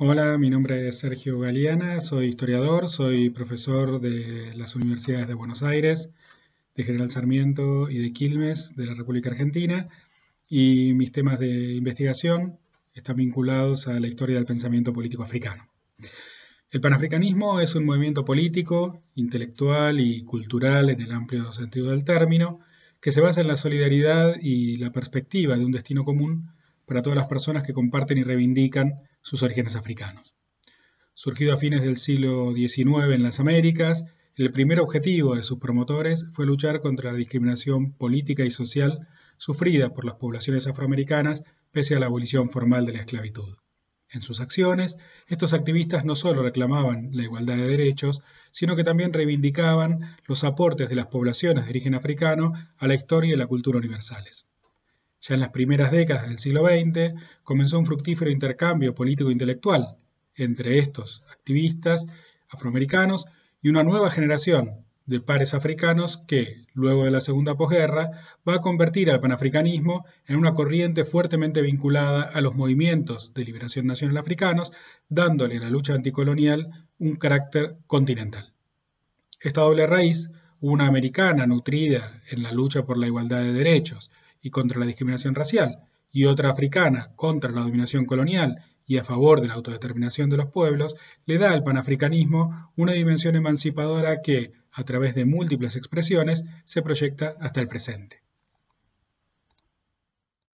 Hola, mi nombre es Sergio Galeana, soy historiador, soy profesor de las universidades de Buenos Aires, de General Sarmiento y de Quilmes, de la República Argentina, y mis temas de investigación están vinculados a la historia del pensamiento político africano. El panafricanismo es un movimiento político, intelectual y cultural en el amplio sentido del término, que se basa en la solidaridad y la perspectiva de un destino común para todas las personas que comparten y reivindican sus orígenes africanos. Surgido a fines del siglo XIX en las Américas, el primer objetivo de sus promotores fue luchar contra la discriminación política y social sufrida por las poblaciones afroamericanas pese a la abolición formal de la esclavitud. En sus acciones, estos activistas no solo reclamaban la igualdad de derechos, sino que también reivindicaban los aportes de las poblaciones de origen africano a la historia y la cultura universales. Ya en las primeras décadas del siglo XX comenzó un fructífero intercambio político-intelectual e entre estos activistas afroamericanos y una nueva generación de pares africanos que, luego de la segunda posguerra, va a convertir al panafricanismo en una corriente fuertemente vinculada a los movimientos de liberación nacional africanos, dándole a la lucha anticolonial un carácter continental. Esta doble raíz, una americana nutrida en la lucha por la igualdad de derechos y contra la discriminación racial, y otra africana contra la dominación colonial y a favor de la autodeterminación de los pueblos, le da al panafricanismo una dimensión emancipadora que, a través de múltiples expresiones, se proyecta hasta el presente.